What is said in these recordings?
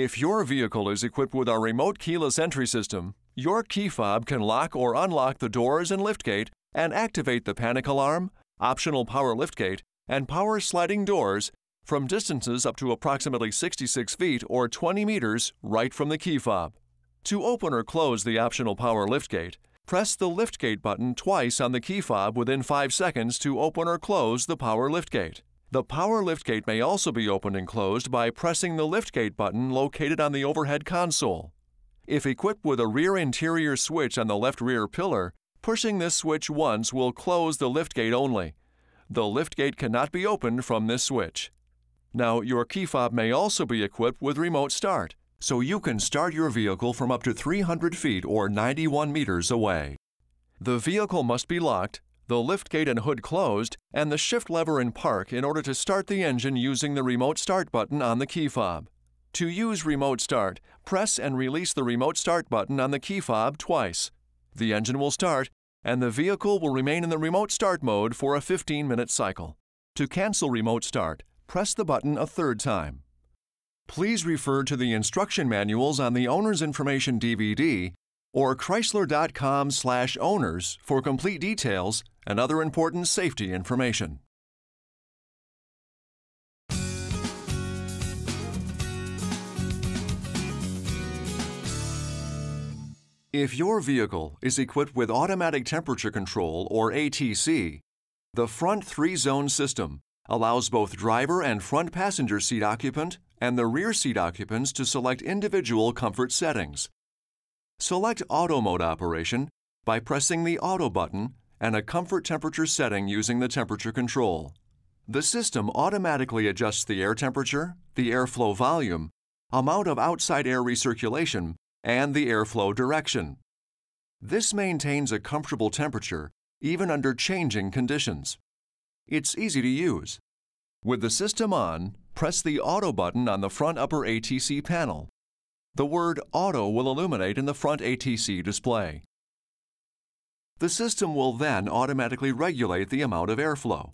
If your vehicle is equipped with our remote keyless entry system, your key fob can lock or unlock the doors and liftgate and activate the panic alarm, optional power liftgate, and power sliding doors from distances up to approximately 66 feet or 20 meters right from the key fob. To open or close the optional power liftgate, press the liftgate button twice on the key fob within 5 seconds to open or close the power liftgate. The power liftgate may also be opened and closed by pressing the liftgate button located on the overhead console. If equipped with a rear interior switch on the left rear pillar, pushing this switch once will close the liftgate only. The liftgate cannot be opened from this switch. Now, your key fob may also be equipped with remote start, so you can start your vehicle from up to 300 feet or 91 meters away. The vehicle must be locked the liftgate and hood closed, and the shift lever in park in order to start the engine using the remote start button on the key fob. To use remote start, press and release the remote start button on the key fob twice. The engine will start, and the vehicle will remain in the remote start mode for a 15-minute cycle. To cancel remote start, press the button a third time. Please refer to the instruction manuals on the Owner's Information DVD or chrysler.com owners for complete details and other important safety information. If your vehicle is equipped with Automatic Temperature Control or ATC, the front three-zone system allows both driver and front passenger seat occupant and the rear seat occupants to select individual comfort settings. Select Auto Mode operation by pressing the Auto button and a comfort temperature setting using the temperature control. The system automatically adjusts the air temperature, the airflow volume, amount of outside air recirculation, and the airflow direction. This maintains a comfortable temperature even under changing conditions. It's easy to use. With the system on, press the Auto button on the front upper ATC panel. The word Auto will illuminate in the front ATC display. The system will then automatically regulate the amount of airflow.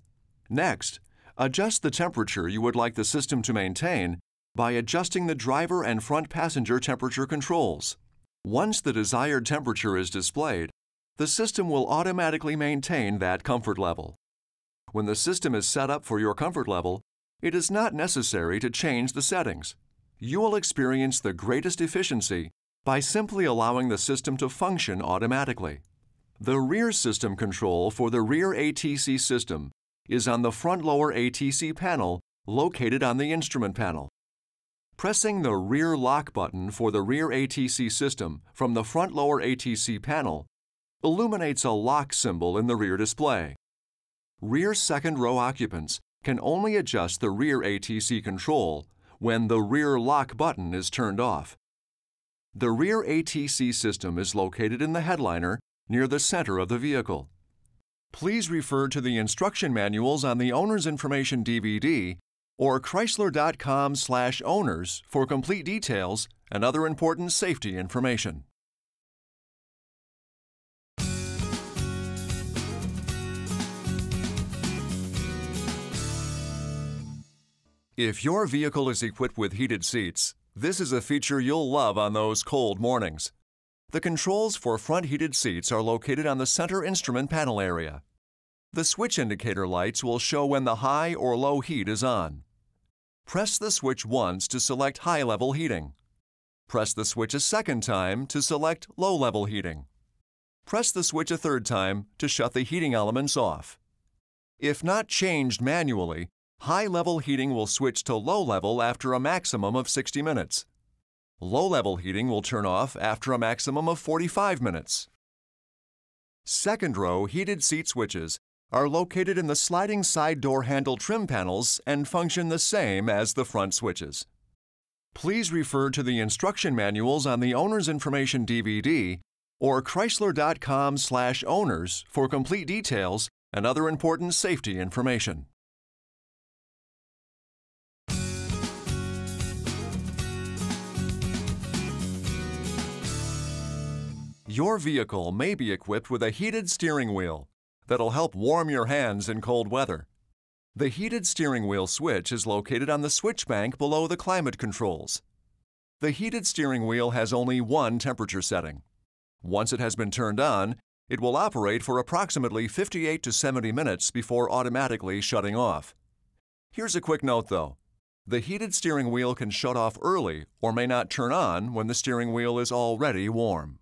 Next, adjust the temperature you would like the system to maintain by adjusting the driver and front passenger temperature controls. Once the desired temperature is displayed, the system will automatically maintain that comfort level. When the system is set up for your comfort level, it is not necessary to change the settings. You will experience the greatest efficiency by simply allowing the system to function automatically. The rear system control for the rear ATC system is on the front lower ATC panel located on the instrument panel. Pressing the rear lock button for the rear ATC system from the front lower ATC panel illuminates a lock symbol in the rear display. Rear second row occupants can only adjust the rear ATC control when the rear lock button is turned off. The rear ATC system is located in the headliner near the center of the vehicle. Please refer to the instruction manuals on the Owner's Information DVD or chrysler.com/owners for complete details and other important safety information. If your vehicle is equipped with heated seats, this is a feature you'll love on those cold mornings. The controls for front heated seats are located on the center instrument panel area. The switch indicator lights will show when the high or low heat is on. Press the switch once to select high-level heating. Press the switch a second time to select low-level heating. Press the switch a third time to shut the heating elements off. If not changed manually, high-level heating will switch to low-level after a maximum of 60 minutes. Low-level heating will turn off after a maximum of 45 minutes. Second-row heated seat switches are located in the sliding side door handle trim panels and function the same as the front switches. Please refer to the instruction manuals on the Owner's Information DVD or chrysler.com/owners for complete details and other important safety information. Your vehicle may be equipped with a heated steering wheel that'll help warm your hands in cold weather. The heated steering wheel switch is located on the switch bank below the climate controls. The heated steering wheel has only one temperature setting. Once it has been turned on, it will operate for approximately 58 to 70 minutes before automatically shutting off. Here's a quick note though. The heated steering wheel can shut off early or may not turn on when the steering wheel is already warm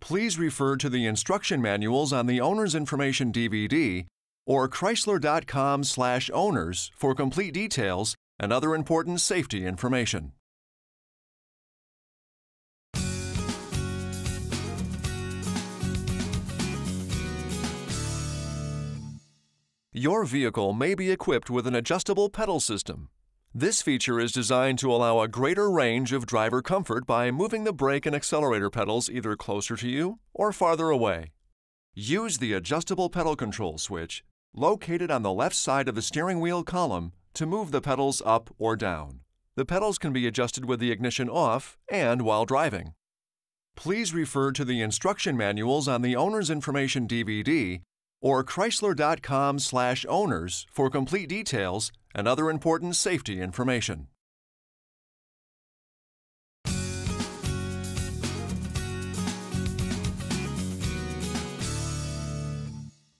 please refer to the instruction manuals on the Owner's Information DVD or chrysler.com/owners for complete details and other important safety information. Your vehicle may be equipped with an adjustable pedal system this feature is designed to allow a greater range of driver comfort by moving the brake and accelerator pedals either closer to you or farther away. Use the adjustable pedal control switch, located on the left side of the steering wheel column, to move the pedals up or down. The pedals can be adjusted with the ignition off and while driving. Please refer to the instruction manuals on the Owner's Information DVD or chrysler.com/owners for complete details and other important safety information.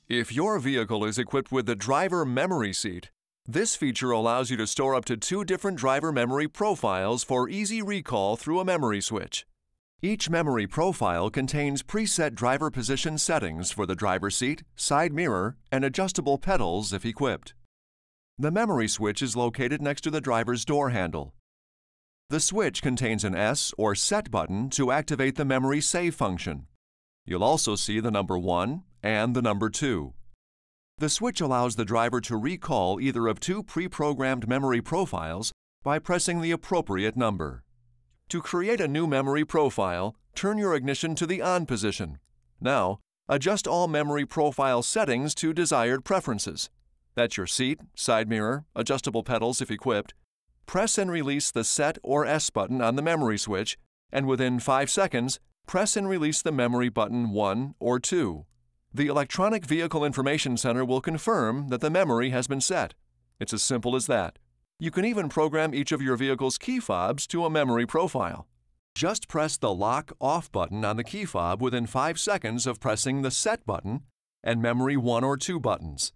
If your vehicle is equipped with the driver memory seat, this feature allows you to store up to two different driver memory profiles for easy recall through a memory switch. Each memory profile contains preset driver position settings for the driver seat, side mirror, and adjustable pedals if equipped. The memory switch is located next to the driver's door handle. The switch contains an S or Set button to activate the memory save function. You'll also see the number 1 and the number 2. The switch allows the driver to recall either of two pre-programmed memory profiles by pressing the appropriate number. To create a new memory profile, turn your ignition to the on position. Now, adjust all memory profile settings to desired preferences. That's your seat, side mirror, adjustable pedals if equipped. Press and release the Set or S button on the memory switch, and within 5 seconds, press and release the memory button 1 or 2. The Electronic Vehicle Information Center will confirm that the memory has been set. It's as simple as that. You can even program each of your vehicle's key fobs to a memory profile. Just press the Lock Off button on the key fob within 5 seconds of pressing the Set button and Memory 1 or 2 buttons.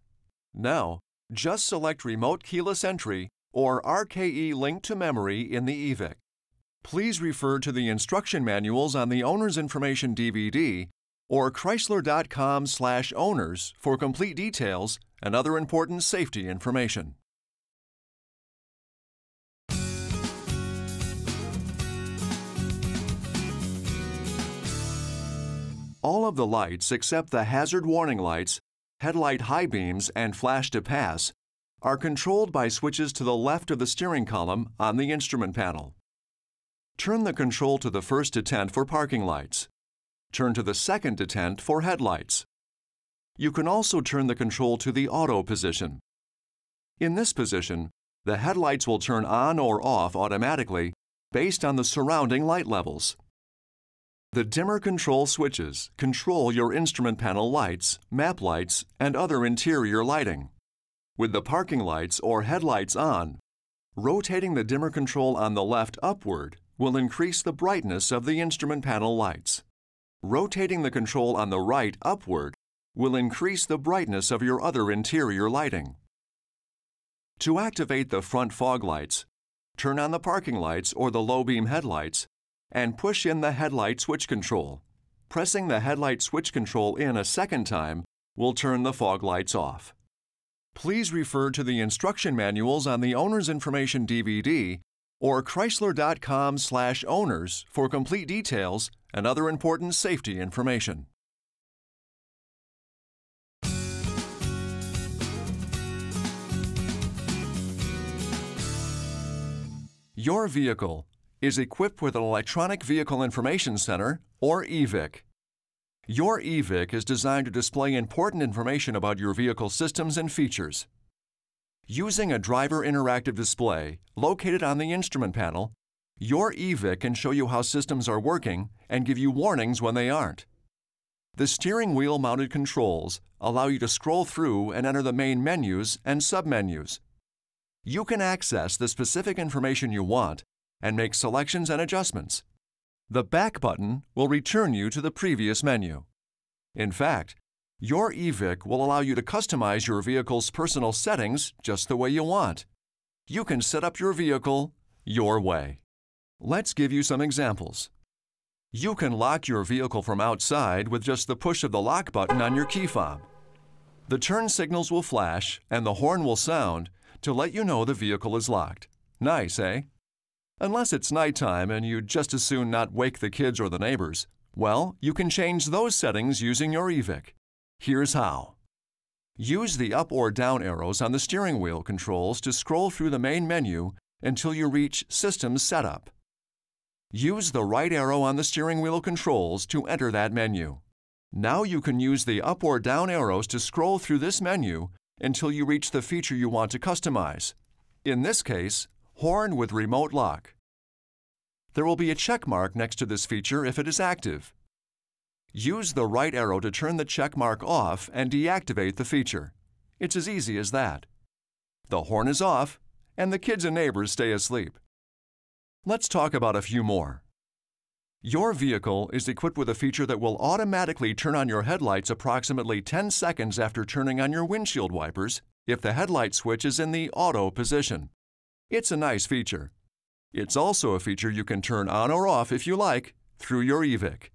Now, just select Remote Keyless Entry or RKE Link to Memory in the EVIC. Please refer to the instruction manuals on the Owner's Information DVD or chrysler.com owners for complete details and other important safety information. All of the lights except the hazard warning lights, headlight high beams, and flash to pass are controlled by switches to the left of the steering column on the instrument panel. Turn the control to the first detent for parking lights. Turn to the second detent for headlights. You can also turn the control to the auto position. In this position, the headlights will turn on or off automatically based on the surrounding light levels. The dimmer control switches control your instrument panel lights, map lights, and other interior lighting. With the parking lights or headlights on, rotating the dimmer control on the left upward will increase the brightness of the instrument panel lights. Rotating the control on the right upward will increase the brightness of your other interior lighting. To activate the front fog lights, turn on the parking lights or the low beam headlights and push in the headlight switch control. Pressing the headlight switch control in a second time will turn the fog lights off. Please refer to the instruction manuals on the Owner's Information DVD or chrysler.com slash owners for complete details and other important safety information. Your vehicle is equipped with an Electronic Vehicle Information Center, or EVIC. Your EVIC is designed to display important information about your vehicle systems and features. Using a driver interactive display located on the instrument panel, your EVIC can show you how systems are working and give you warnings when they aren't. The steering wheel mounted controls allow you to scroll through and enter the main menus and submenus. You can access the specific information you want and make selections and adjustments. The Back button will return you to the previous menu. In fact, your EVIC will allow you to customize your vehicle's personal settings just the way you want. You can set up your vehicle your way. Let's give you some examples. You can lock your vehicle from outside with just the push of the lock button on your key fob. The turn signals will flash and the horn will sound to let you know the vehicle is locked. Nice, eh? Unless it's nighttime and you'd just as soon not wake the kids or the neighbors, well, you can change those settings using your EVIC. Here's how. Use the up or down arrows on the steering wheel controls to scroll through the main menu until you reach System Setup. Use the right arrow on the steering wheel controls to enter that menu. Now you can use the up or down arrows to scroll through this menu until you reach the feature you want to customize. In this case, Horn with Remote Lock. There will be a check mark next to this feature if it is active. Use the right arrow to turn the check mark off and deactivate the feature. It's as easy as that. The horn is off, and the kids and neighbors stay asleep. Let's talk about a few more. Your vehicle is equipped with a feature that will automatically turn on your headlights approximately 10 seconds after turning on your windshield wipers if the headlight switch is in the auto position. It's a nice feature. It's also a feature you can turn on or off if you like through your EVIC.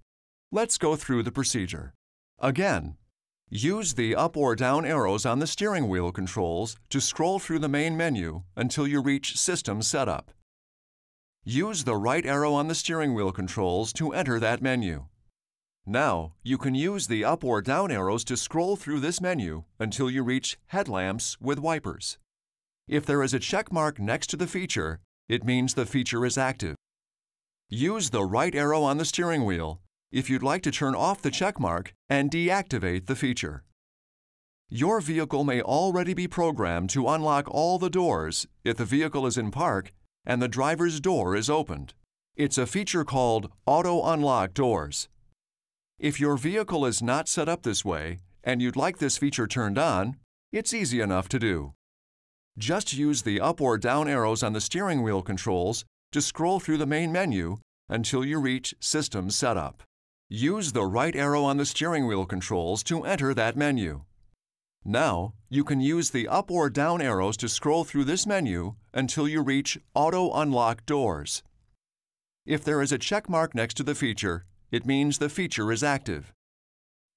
Let's go through the procedure. Again, use the up or down arrows on the steering wheel controls to scroll through the main menu until you reach System Setup. Use the right arrow on the steering wheel controls to enter that menu. Now, you can use the up or down arrows to scroll through this menu until you reach Headlamps with Wipers. If there is a check mark next to the feature, it means the feature is active. Use the right arrow on the steering wheel if you'd like to turn off the check mark and deactivate the feature. Your vehicle may already be programmed to unlock all the doors if the vehicle is in park and the driver's door is opened. It's a feature called Auto Unlock Doors. If your vehicle is not set up this way and you'd like this feature turned on, it's easy enough to do. Just use the up or down arrows on the steering wheel controls to scroll through the main menu until you reach System Setup. Use the right arrow on the steering wheel controls to enter that menu. Now, you can use the up or down arrows to scroll through this menu until you reach Auto Unlock Doors. If there is a check mark next to the feature, it means the feature is active.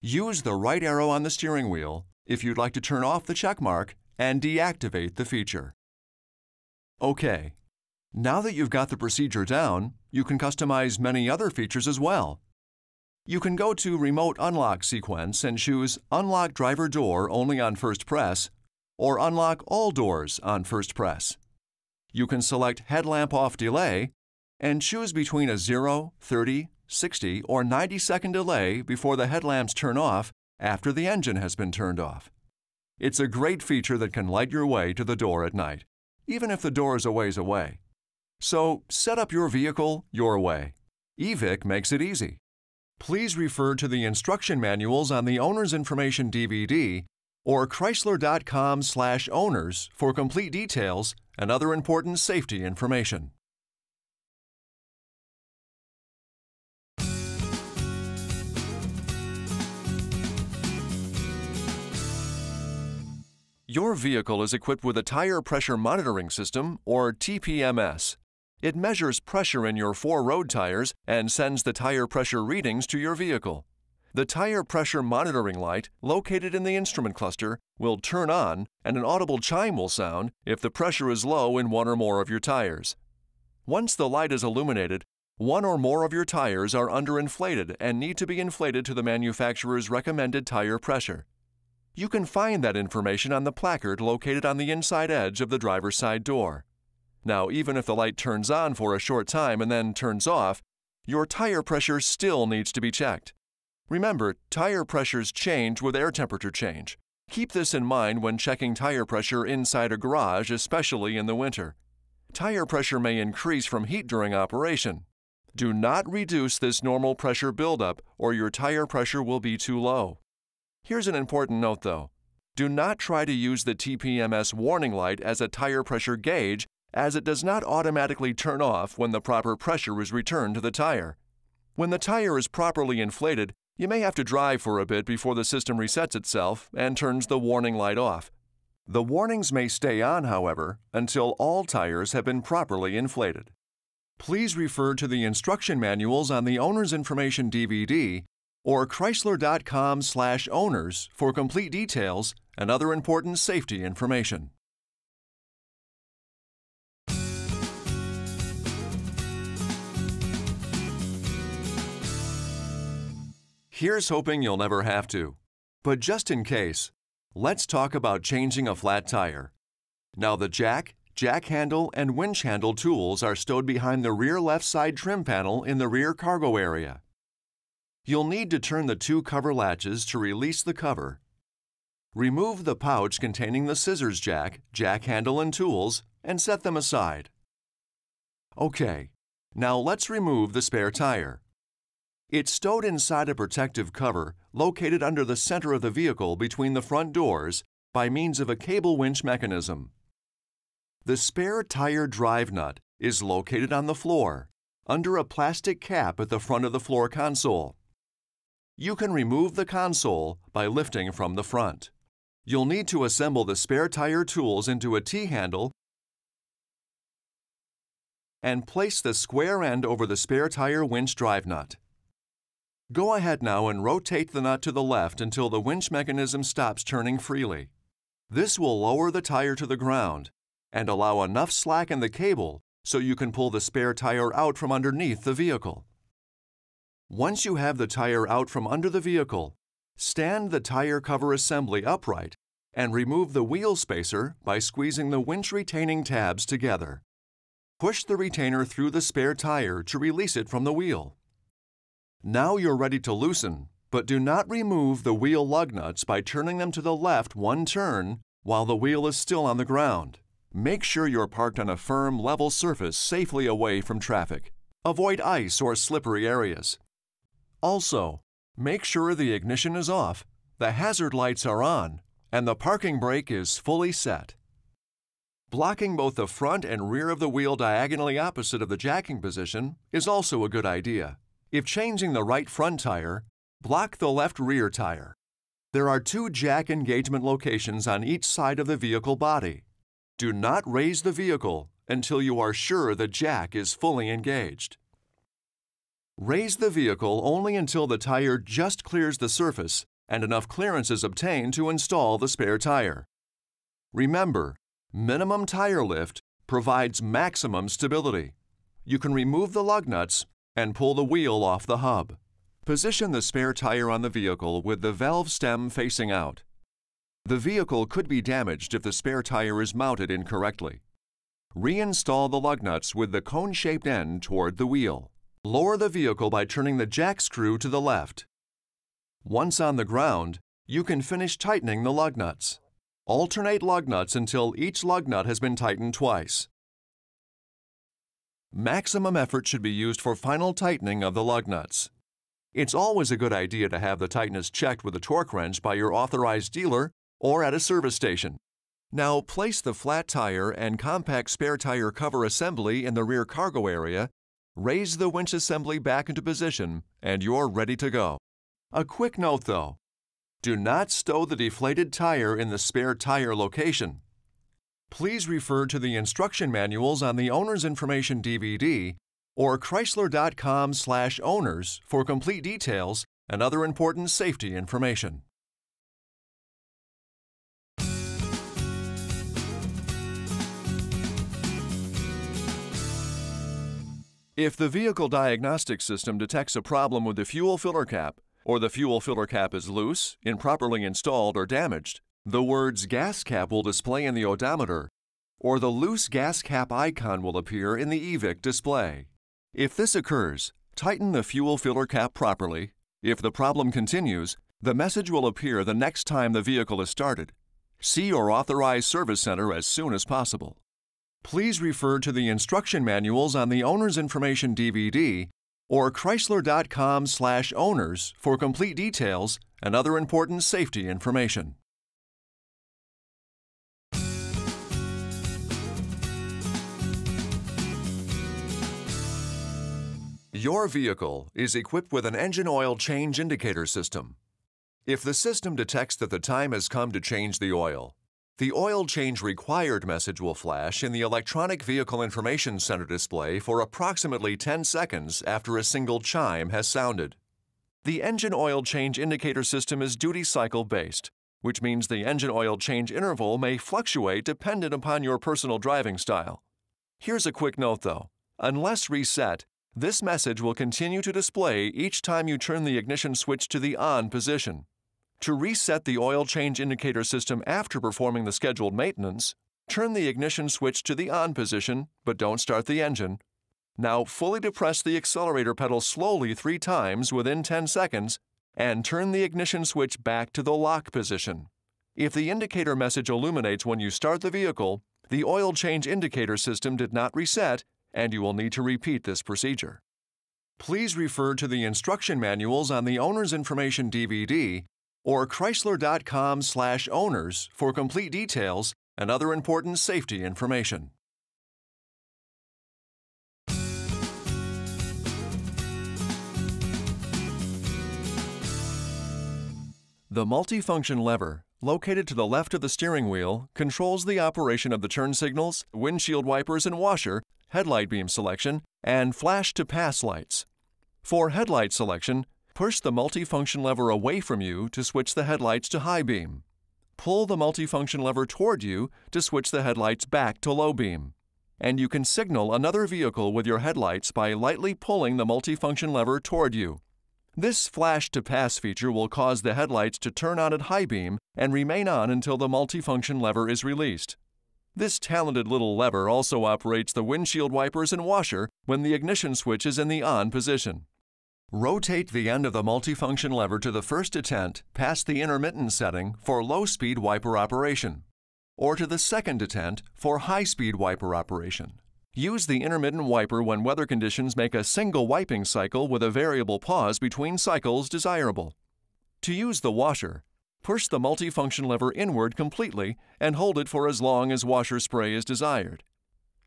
Use the right arrow on the steering wheel if you'd like to turn off the check mark and deactivate the feature. OK. Now that you've got the procedure down, you can customize many other features as well. You can go to Remote Unlock Sequence and choose Unlock Driver Door only on first press, or Unlock All Doors on first press. You can select Headlamp Off Delay and choose between a 0, 30, 60, or 90 second delay before the headlamps turn off after the engine has been turned off. It's a great feature that can light your way to the door at night, even if the door is a ways away. So set up your vehicle your way. EVIC makes it easy. Please refer to the instruction manuals on the Owner's Information DVD or chrysler.com/owners for complete details and other important safety information. Your vehicle is equipped with a Tire Pressure Monitoring System, or TPMS. It measures pressure in your four-road tires and sends the tire pressure readings to your vehicle. The tire pressure monitoring light, located in the instrument cluster, will turn on and an audible chime will sound if the pressure is low in one or more of your tires. Once the light is illuminated, one or more of your tires are underinflated and need to be inflated to the manufacturer's recommended tire pressure. You can find that information on the placard located on the inside edge of the driver's side door. Now, even if the light turns on for a short time and then turns off, your tire pressure still needs to be checked. Remember, tire pressures change with air temperature change. Keep this in mind when checking tire pressure inside a garage, especially in the winter. Tire pressure may increase from heat during operation. Do not reduce this normal pressure buildup or your tire pressure will be too low. Here's an important note though. Do not try to use the TPMS warning light as a tire pressure gauge as it does not automatically turn off when the proper pressure is returned to the tire. When the tire is properly inflated, you may have to drive for a bit before the system resets itself and turns the warning light off. The warnings may stay on, however, until all tires have been properly inflated. Please refer to the instruction manuals on the Owner's Information DVD or chrysler.com/owners for complete details and other important safety information. Here's hoping you'll never have to. But just in case, let's talk about changing a flat tire. Now the jack, jack handle, and winch handle tools are stowed behind the rear left side trim panel in the rear cargo area. You'll need to turn the two cover latches to release the cover. Remove the pouch containing the scissors jack, jack handle and tools, and set them aside. Okay, now let's remove the spare tire. It's stowed inside a protective cover located under the center of the vehicle between the front doors by means of a cable winch mechanism. The spare tire drive nut is located on the floor, under a plastic cap at the front of the floor console. You can remove the console by lifting from the front. You'll need to assemble the spare tire tools into a T-handle and place the square end over the spare tire winch drive nut. Go ahead now and rotate the nut to the left until the winch mechanism stops turning freely. This will lower the tire to the ground and allow enough slack in the cable so you can pull the spare tire out from underneath the vehicle. Once you have the tire out from under the vehicle, stand the tire cover assembly upright and remove the wheel spacer by squeezing the winch retaining tabs together. Push the retainer through the spare tire to release it from the wheel. Now you're ready to loosen, but do not remove the wheel lug nuts by turning them to the left one turn while the wheel is still on the ground. Make sure you're parked on a firm, level surface safely away from traffic. Avoid ice or slippery areas. Also, make sure the ignition is off, the hazard lights are on, and the parking brake is fully set. Blocking both the front and rear of the wheel diagonally opposite of the jacking position is also a good idea. If changing the right front tire, block the left rear tire. There are two jack engagement locations on each side of the vehicle body. Do not raise the vehicle until you are sure the jack is fully engaged. Raise the vehicle only until the tire just clears the surface and enough clearance is obtained to install the spare tire. Remember, minimum tire lift provides maximum stability. You can remove the lug nuts and pull the wheel off the hub. Position the spare tire on the vehicle with the valve stem facing out. The vehicle could be damaged if the spare tire is mounted incorrectly. Reinstall the lug nuts with the cone-shaped end toward the wheel. Lower the vehicle by turning the jack screw to the left. Once on the ground, you can finish tightening the lug nuts. Alternate lug nuts until each lug nut has been tightened twice. Maximum effort should be used for final tightening of the lug nuts. It's always a good idea to have the tightness checked with a torque wrench by your authorized dealer or at a service station. Now place the flat tire and compact spare tire cover assembly in the rear cargo area Raise the winch assembly back into position and you're ready to go. A quick note though, do not stow the deflated tire in the spare tire location. Please refer to the instruction manuals on the Owner's Information DVD or chrysler.com/owners for complete details and other important safety information. If the vehicle diagnostic system detects a problem with the fuel filler cap, or the fuel filler cap is loose, improperly installed, or damaged, the words gas cap will display in the odometer, or the loose gas cap icon will appear in the EVIC display. If this occurs, tighten the fuel filler cap properly. If the problem continues, the message will appear the next time the vehicle is started. See your authorized service center as soon as possible please refer to the instruction manuals on the Owner's Information DVD or chrysler.com/owners for complete details and other important safety information. Your vehicle is equipped with an engine oil change indicator system. If the system detects that the time has come to change the oil, the oil change required message will flash in the Electronic Vehicle Information Center display for approximately 10 seconds after a single chime has sounded. The engine oil change indicator system is duty cycle based, which means the engine oil change interval may fluctuate dependent upon your personal driving style. Here's a quick note though. Unless reset, this message will continue to display each time you turn the ignition switch to the on position. To reset the oil change indicator system after performing the scheduled maintenance, turn the ignition switch to the on position, but don't start the engine. Now fully depress the accelerator pedal slowly three times within 10 seconds and turn the ignition switch back to the lock position. If the indicator message illuminates when you start the vehicle, the oil change indicator system did not reset and you will need to repeat this procedure. Please refer to the instruction manuals on the Owner's Information DVD or chrysler.com/owners for complete details and other important safety information. The multifunction lever, located to the left of the steering wheel, controls the operation of the turn signals, windshield wipers and washer, headlight beam selection, and flash to pass lights. For headlight selection, Push the multifunction lever away from you to switch the headlights to high beam. Pull the multifunction lever toward you to switch the headlights back to low beam. And you can signal another vehicle with your headlights by lightly pulling the multifunction lever toward you. This flash to pass feature will cause the headlights to turn on at high beam and remain on until the multifunction lever is released. This talented little lever also operates the windshield wipers and washer when the ignition switch is in the on position. Rotate the end of the multifunction lever to the first detent past the intermittent setting for low-speed wiper operation, or to the second detent for high-speed wiper operation. Use the intermittent wiper when weather conditions make a single wiping cycle with a variable pause between cycles desirable. To use the washer, push the multifunction lever inward completely and hold it for as long as washer spray is desired.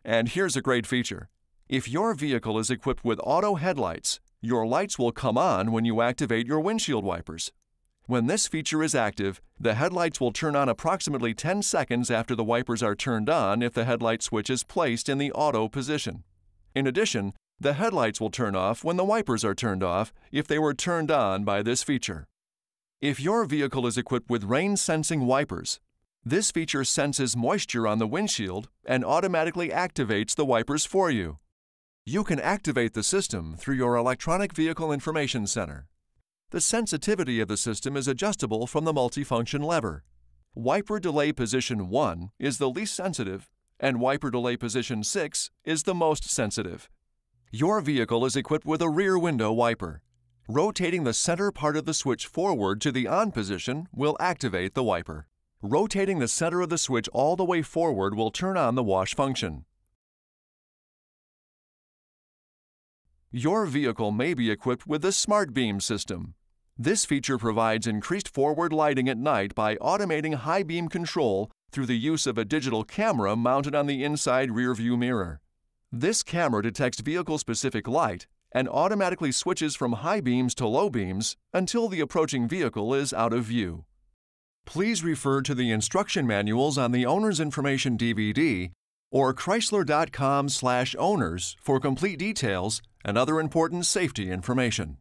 And here's a great feature. If your vehicle is equipped with auto headlights, your lights will come on when you activate your windshield wipers. When this feature is active, the headlights will turn on approximately 10 seconds after the wipers are turned on if the headlight switch is placed in the auto position. In addition, the headlights will turn off when the wipers are turned off if they were turned on by this feature. If your vehicle is equipped with rain-sensing wipers, this feature senses moisture on the windshield and automatically activates the wipers for you. You can activate the system through your Electronic Vehicle Information Center. The sensitivity of the system is adjustable from the multifunction lever. Wiper delay position 1 is the least sensitive, and wiper delay position 6 is the most sensitive. Your vehicle is equipped with a rear window wiper. Rotating the center part of the switch forward to the on position will activate the wiper. Rotating the center of the switch all the way forward will turn on the wash function. Your vehicle may be equipped with the Smart Beam system. This feature provides increased forward lighting at night by automating high beam control through the use of a digital camera mounted on the inside rearview mirror. This camera detects vehicle-specific light and automatically switches from high beams to low beams until the approaching vehicle is out of view. Please refer to the instruction manuals on the Owner's Information DVD or chrysler.com/owners for complete details and other important safety information.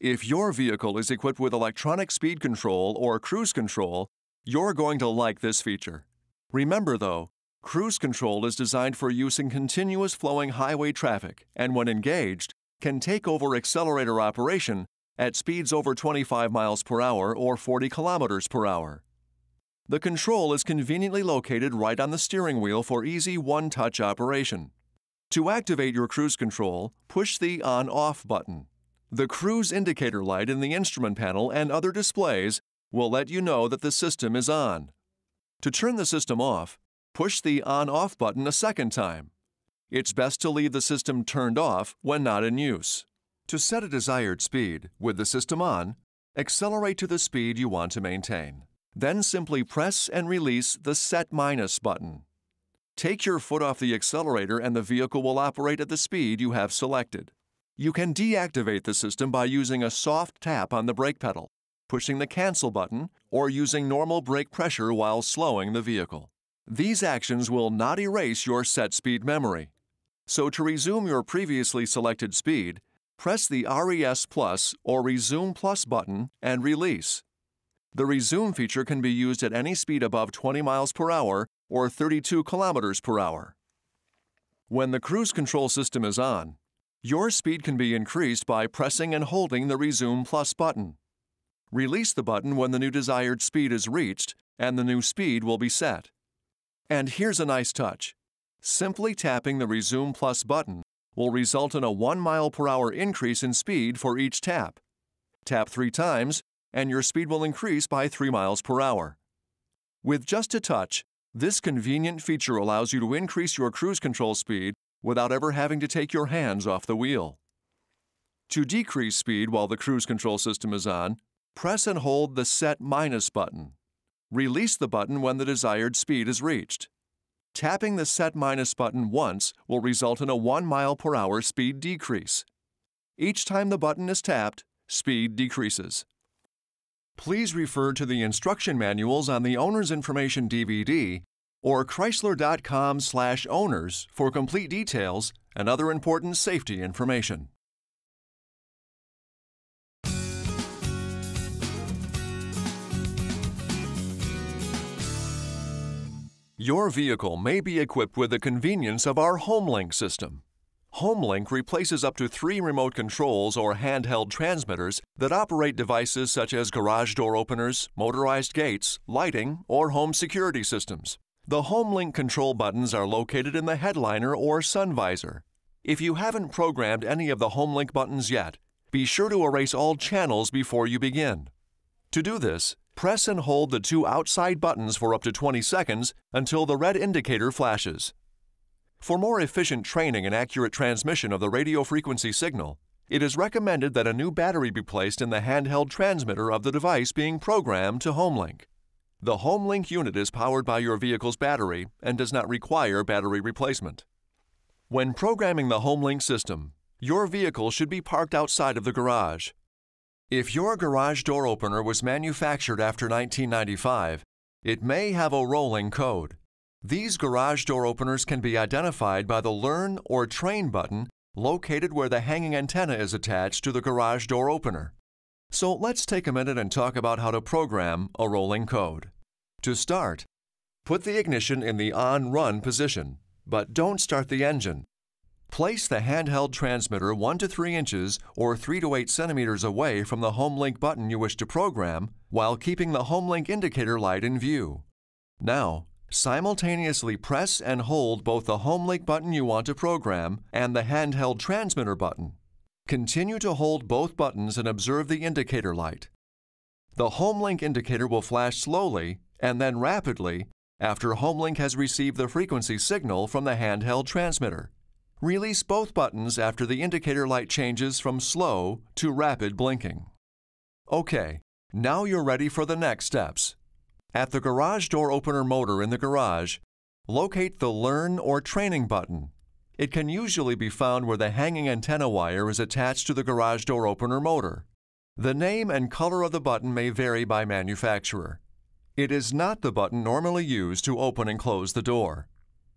If your vehicle is equipped with electronic speed control or cruise control, you're going to like this feature. Remember though, cruise control is designed for use in continuous flowing highway traffic and when engaged, can take over accelerator operation at speeds over 25 miles per hour or 40 kilometers per hour. The control is conveniently located right on the steering wheel for easy one-touch operation. To activate your cruise control, push the on-off button. The cruise indicator light in the instrument panel and other displays will let you know that the system is on. To turn the system off, push the on-off button a second time. It's best to leave the system turned off when not in use. To set a desired speed with the system on, accelerate to the speed you want to maintain. Then simply press and release the Set Minus button. Take your foot off the accelerator and the vehicle will operate at the speed you have selected. You can deactivate the system by using a soft tap on the brake pedal, pushing the cancel button, or using normal brake pressure while slowing the vehicle. These actions will not erase your set speed memory. So to resume your previously selected speed, press the RES Plus or Resume Plus button and release. The resume feature can be used at any speed above 20 miles per hour or 32 kilometers per hour. When the cruise control system is on, your speed can be increased by pressing and holding the Resume Plus button. Release the button when the new desired speed is reached and the new speed will be set. And here's a nice touch. Simply tapping the Resume Plus button will result in a 1 mile per hour increase in speed for each tap. Tap three times, and your speed will increase by 3 miles per hour. With just a touch, this convenient feature allows you to increase your cruise control speed without ever having to take your hands off the wheel. To decrease speed while the cruise control system is on, press and hold the Set Minus button. Release the button when the desired speed is reached. Tapping the set minus button once will result in a 1 mile per hour speed decrease. Each time the button is tapped, speed decreases. Please refer to the instruction manuals on the Owner's Information DVD or chrysler.com/owners for complete details and other important safety information. Your vehicle may be equipped with the convenience of our HomeLink system. HomeLink replaces up to three remote controls or handheld transmitters that operate devices such as garage door openers, motorized gates, lighting, or home security systems. The HomeLink control buttons are located in the headliner or sun visor. If you haven't programmed any of the HomeLink buttons yet, be sure to erase all channels before you begin. To do this, Press and hold the two outside buttons for up to 20 seconds until the red indicator flashes. For more efficient training and accurate transmission of the radio frequency signal, it is recommended that a new battery be placed in the handheld transmitter of the device being programmed to HomeLink. The HomeLink unit is powered by your vehicle's battery and does not require battery replacement. When programming the HomeLink system, your vehicle should be parked outside of the garage if your garage door opener was manufactured after 1995, it may have a rolling code. These garage door openers can be identified by the Learn or Train button located where the hanging antenna is attached to the garage door opener. So let's take a minute and talk about how to program a rolling code. To start, put the ignition in the on-run position, but don't start the engine. Place the handheld transmitter 1 to 3 inches or 3 to 8 centimeters away from the home link button you wish to program while keeping the home link indicator light in view. Now, simultaneously press and hold both the home link button you want to program and the handheld transmitter button. Continue to hold both buttons and observe the indicator light. The home link indicator will flash slowly and then rapidly after home link has received the frequency signal from the handheld transmitter. Release both buttons after the indicator light changes from slow to rapid blinking. OK, now you're ready for the next steps. At the garage door opener motor in the garage, locate the Learn or Training button. It can usually be found where the hanging antenna wire is attached to the garage door opener motor. The name and color of the button may vary by manufacturer. It is not the button normally used to open and close the door.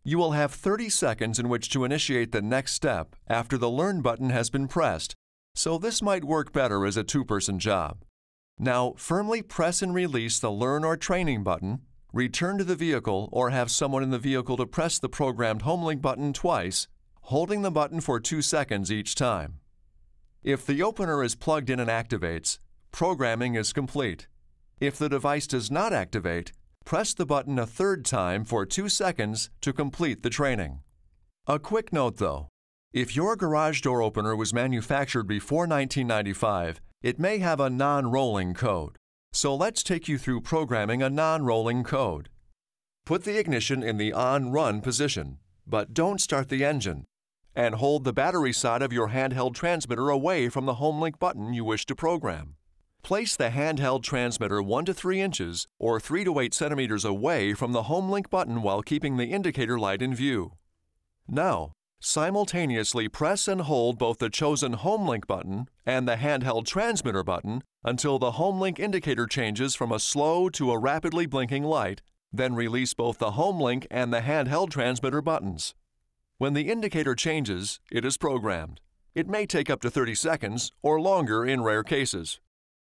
You will have 30 seconds in which to initiate the next step after the Learn button has been pressed, so this might work better as a two-person job. Now, firmly press and release the Learn or Training button, return to the vehicle or have someone in the vehicle to press the programmed Homelink button twice, holding the button for two seconds each time. If the opener is plugged in and activates, programming is complete. If the device does not activate, Press the button a third time for 2 seconds to complete the training. A quick note though, if your garage door opener was manufactured before 1995, it may have a non-rolling code. So let's take you through programming a non-rolling code. Put the ignition in the on-run position, but don't start the engine. And hold the battery side of your handheld transmitter away from the home link button you wish to program. Place the handheld transmitter 1 to 3 inches or 3 to 8 centimeters away from the home link button while keeping the indicator light in view. Now, simultaneously press and hold both the chosen home link button and the handheld transmitter button until the home link indicator changes from a slow to a rapidly blinking light, then release both the home link and the handheld transmitter buttons. When the indicator changes, it is programmed. It may take up to 30 seconds or longer in rare cases.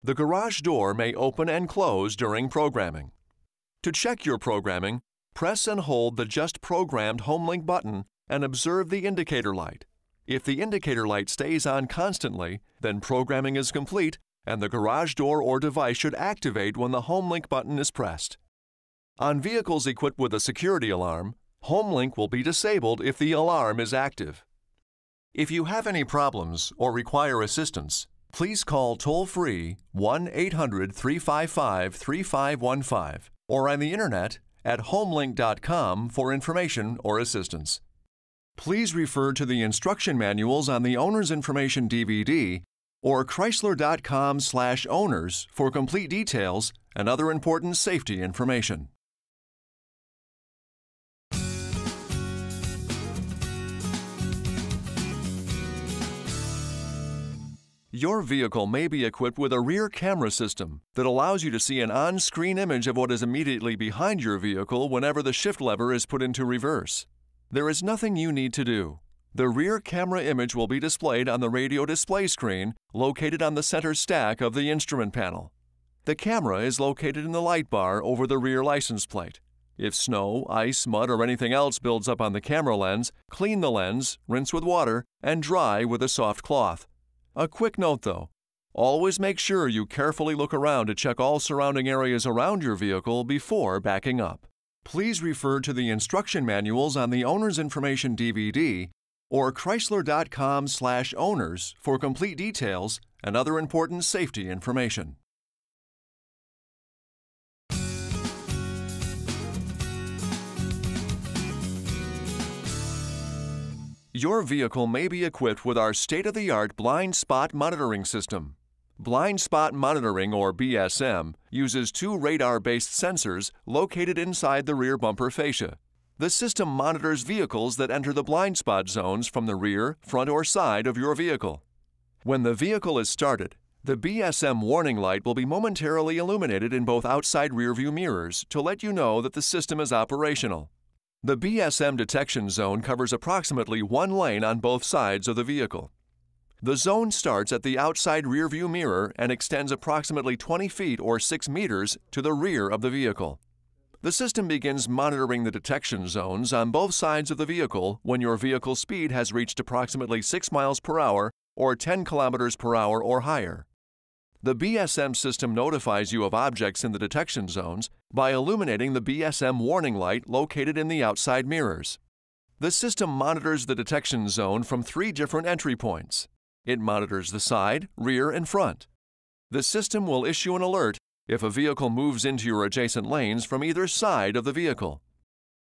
The garage door may open and close during programming. To check your programming, press and hold the Just Programmed HomeLink button and observe the indicator light. If the indicator light stays on constantly, then programming is complete and the garage door or device should activate when the HomeLink button is pressed. On vehicles equipped with a security alarm, HomeLink will be disabled if the alarm is active. If you have any problems or require assistance, please call toll free 1 800 355 3515 or on the internet at homelink.com for information or assistance. Please refer to the instruction manuals on the Owner's Information DVD or chrysler.com/owners for complete details and other important safety information. Your vehicle may be equipped with a rear camera system that allows you to see an on-screen image of what is immediately behind your vehicle whenever the shift lever is put into reverse. There is nothing you need to do. The rear camera image will be displayed on the radio display screen located on the center stack of the instrument panel. The camera is located in the light bar over the rear license plate. If snow, ice, mud, or anything else builds up on the camera lens, clean the lens, rinse with water, and dry with a soft cloth. A quick note though always make sure you carefully look around to check all surrounding areas around your vehicle before backing up. Please refer to the instruction manuals on the Owner's Information DVD or chrysler.com/owners for complete details and other important safety information. Your vehicle may be equipped with our state-of-the-art blind spot monitoring system. Blind spot monitoring, or BSM, uses two radar-based sensors located inside the rear bumper fascia. The system monitors vehicles that enter the blind spot zones from the rear, front, or side of your vehicle. When the vehicle is started, the BSM warning light will be momentarily illuminated in both outside rearview mirrors to let you know that the system is operational. The BSM detection zone covers approximately one lane on both sides of the vehicle. The zone starts at the outside rearview mirror and extends approximately 20 feet or 6 meters to the rear of the vehicle. The system begins monitoring the detection zones on both sides of the vehicle when your vehicle speed has reached approximately 6 miles per hour or 10 kilometers per hour or higher. The BSM system notifies you of objects in the detection zones by illuminating the BSM warning light located in the outside mirrors. The system monitors the detection zone from three different entry points. It monitors the side, rear, and front. The system will issue an alert if a vehicle moves into your adjacent lanes from either side of the vehicle.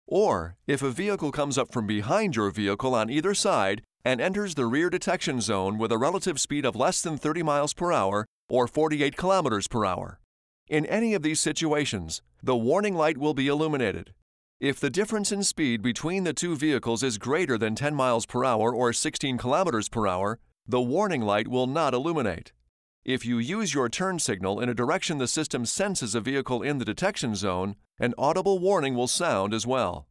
Or if a vehicle comes up from behind your vehicle on either side and enters the rear detection zone with a relative speed of less than 30 miles per hour or 48 kilometers per hour. In any of these situations, the warning light will be illuminated. If the difference in speed between the two vehicles is greater than 10 miles per hour or 16 kilometers per hour, the warning light will not illuminate. If you use your turn signal in a direction the system senses a vehicle in the detection zone, an audible warning will sound as well.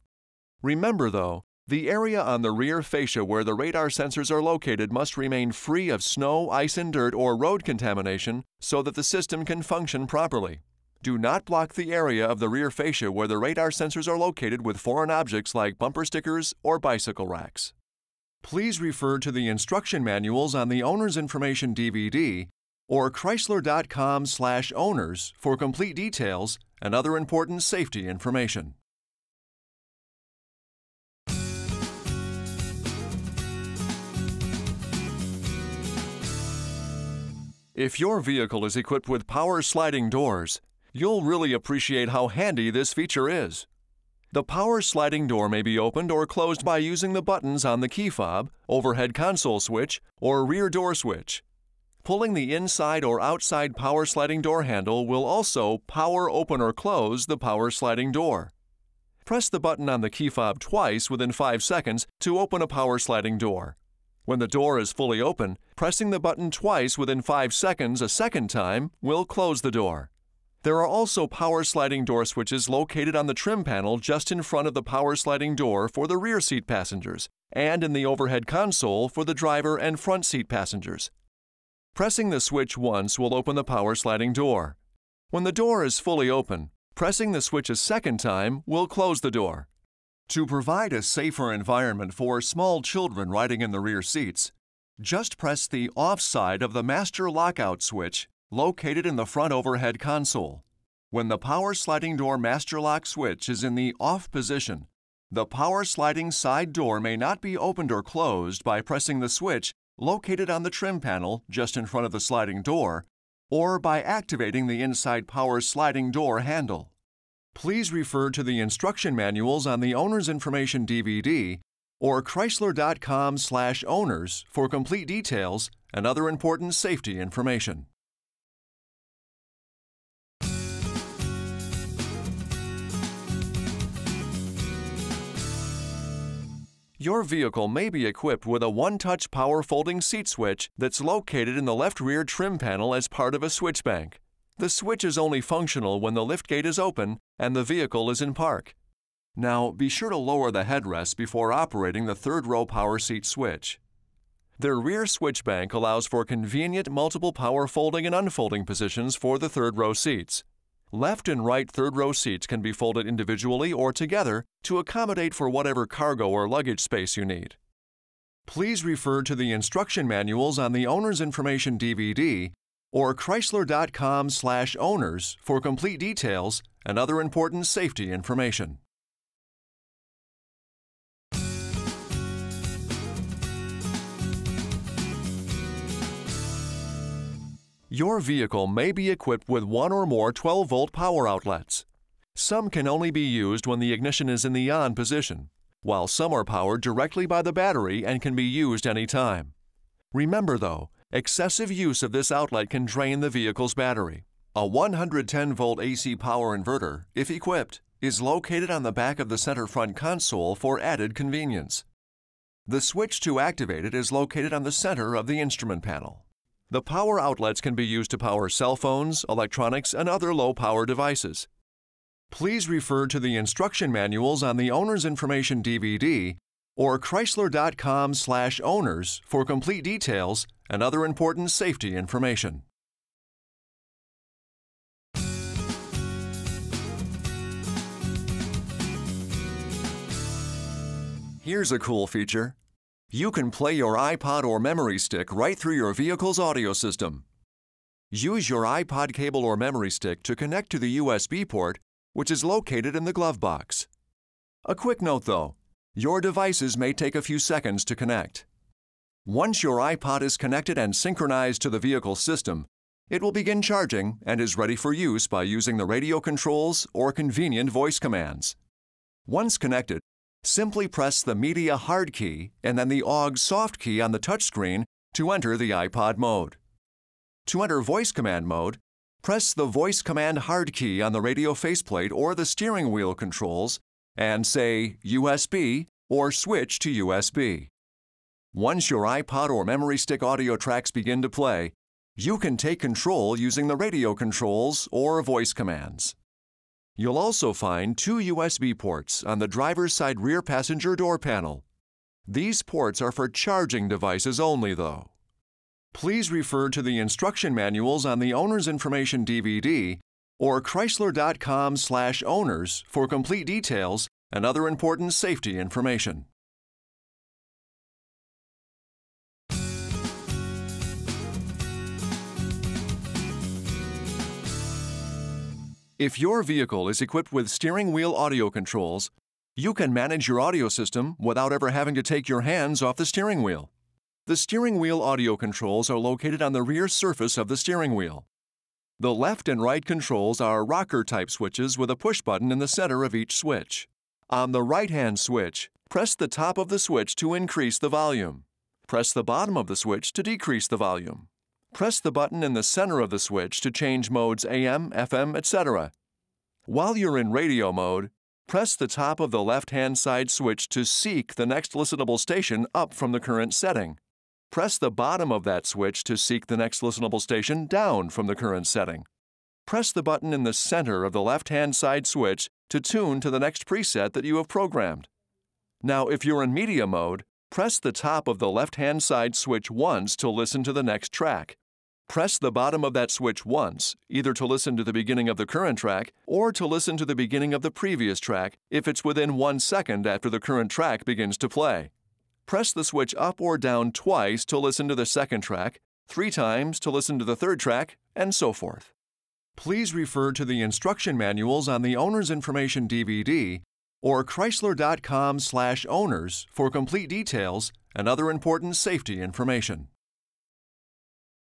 Remember, though, the area on the rear fascia where the radar sensors are located must remain free of snow, ice and dirt, or road contamination so that the system can function properly. Do not block the area of the rear fascia where the radar sensors are located with foreign objects like bumper stickers or bicycle racks. Please refer to the instruction manuals on the Owner's Information DVD or chrysler.com/owners for complete details and other important safety information. If your vehicle is equipped with power sliding doors, you'll really appreciate how handy this feature is. The power sliding door may be opened or closed by using the buttons on the key fob, overhead console switch, or rear door switch. Pulling the inside or outside power sliding door handle will also power open or close the power sliding door. Press the button on the key fob twice within 5 seconds to open a power sliding door. When the door is fully open, pressing the button twice within 5 seconds a second time will close the door. There are also power sliding door switches located on the trim panel just in front of the power sliding door for the rear seat passengers and in the overhead console for the driver and front seat passengers. Pressing the switch once will open the power sliding door. When the door is fully open, pressing the switch a second time will close the door. To provide a safer environment for small children riding in the rear seats, just press the off side of the master lockout switch located in the front overhead console. When the power sliding door master lock switch is in the off position, the power sliding side door may not be opened or closed by pressing the switch located on the trim panel just in front of the sliding door or by activating the inside power sliding door handle please refer to the instruction manuals on the Owner's Information DVD or chrysler.com/owners for complete details and other important safety information. Your vehicle may be equipped with a one-touch power folding seat switch that's located in the left rear trim panel as part of a switch bank. The switch is only functional when the lift gate is open and the vehicle is in park. Now, be sure to lower the headrest before operating the third row power seat switch. Their rear switch bank allows for convenient multiple power folding and unfolding positions for the third row seats. Left and right third row seats can be folded individually or together to accommodate for whatever cargo or luggage space you need. Please refer to the instruction manuals on the Owner's Information DVD or chrysler.com/owners for complete details and other important safety information. Your vehicle may be equipped with one or more 12-volt power outlets. Some can only be used when the ignition is in the on position, while some are powered directly by the battery and can be used any time. Remember, though, Excessive use of this outlet can drain the vehicle's battery. A 110-volt AC power inverter, if equipped, is located on the back of the center front console for added convenience. The switch to activate it is located on the center of the instrument panel. The power outlets can be used to power cell phones, electronics, and other low-power devices. Please refer to the instruction manuals on the Owner's Information DVD or chrysler.com/owners for complete details and other important safety information. Here's a cool feature. You can play your iPod or memory stick right through your vehicle's audio system. Use your iPod cable or memory stick to connect to the USB port, which is located in the glove box. A quick note though, your devices may take a few seconds to connect. Once your iPod is connected and synchronized to the vehicle system, it will begin charging and is ready for use by using the radio controls or convenient voice commands. Once connected, simply press the media hard key and then the AUG soft key on the touchscreen to enter the iPod mode. To enter voice command mode, press the voice command hard key on the radio faceplate or the steering wheel controls and say USB or switch to USB. Once your iPod or memory stick audio tracks begin to play, you can take control using the radio controls or voice commands. You'll also find two USB ports on the driver's side rear passenger door panel. These ports are for charging devices only, though. Please refer to the instruction manuals on the Owner's Information DVD or chrysler.com/owners for complete details and other important safety information. If your vehicle is equipped with steering wheel audio controls, you can manage your audio system without ever having to take your hands off the steering wheel. The steering wheel audio controls are located on the rear surface of the steering wheel. The left and right controls are rocker-type switches with a push button in the center of each switch. On the right-hand switch, press the top of the switch to increase the volume. Press the bottom of the switch to decrease the volume. Press the button in the center of the switch to change modes AM, FM, etc. While you're in radio mode, press the top of the left-hand side switch to seek the next listenable station up from the current setting. Press the bottom of that switch to seek the next listenable station down from the current setting press the button in the center of the left-hand side switch to tune to the next preset that you have programmed. Now, if you're in media mode, press the top of the left-hand side switch once to listen to the next track. Press the bottom of that switch once, either to listen to the beginning of the current track or to listen to the beginning of the previous track if it's within one second after the current track begins to play. Press the switch up or down twice to listen to the second track, three times to listen to the third track, and so forth please refer to the instruction manuals on the Owner's Information DVD or chrysler.com/owners for complete details and other important safety information.